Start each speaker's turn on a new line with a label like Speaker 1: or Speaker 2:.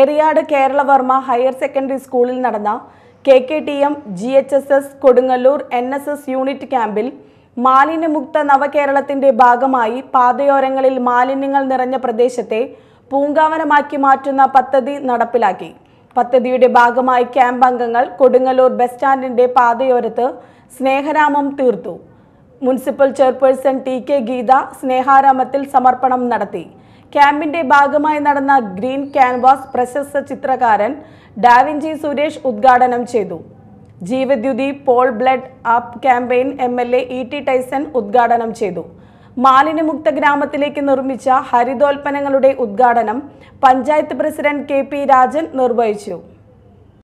Speaker 1: Eriyad Keralavarma higher secondary സ്കൂളിൽ നടന്ന K K T M G H S S Kodungallur N S S unit ക്യാമ്പിൽ മാലിന്യമുക്ത നവകേരളത്തിന്റെ ഭാഗമായി പാതയോരങ്ങളിൽ മാലിന്യങ്ങൾ നിറഞ്ഞ പ്രദേശത്തെ പൂങ്കാവനമാക്കി മാറ്റുന്ന പദ്ധതി നടപ്പിലാക്കി പദ്ധതിയുടെ ഭാഗമായി ക്യാമ്പ് അംഗങ്ങൾ കൊടുങ്ങല്ലൂർ ബസ് സ്റ്റാൻഡിന്റെ പാതയോരത്ത് സ്നേഹരാമം തീർത്തു municipal chairperson T K Geetha സ്നേഹാരാമത്തിൽ സമർപ്പണം നടത്തി ക്യാമ്പിന്റെ ഭാഗമായി നടന്ന ഗ്രീൻ ക്യാൻവാസ് പ്രശസ്ത ചിത്രകാരൻ ഡാവിഞ്ചി സുരേഷ് ഉദ്ഘാടനം ചെയ്തു Jeevadyuthi pol blood app campaign M L A E T Tyson ഉദ്ഘാടനം ചെയ്തു മാലിന്യമുക്ത ഗ്രാമത്തിലേക്ക് നിർമ്മിച്ച ഹരിതോൽപ്പന്നങ്ങളുടെ ഉദ്ഘാടനം panchayat president K P Rajan നിർവഹിച്ചു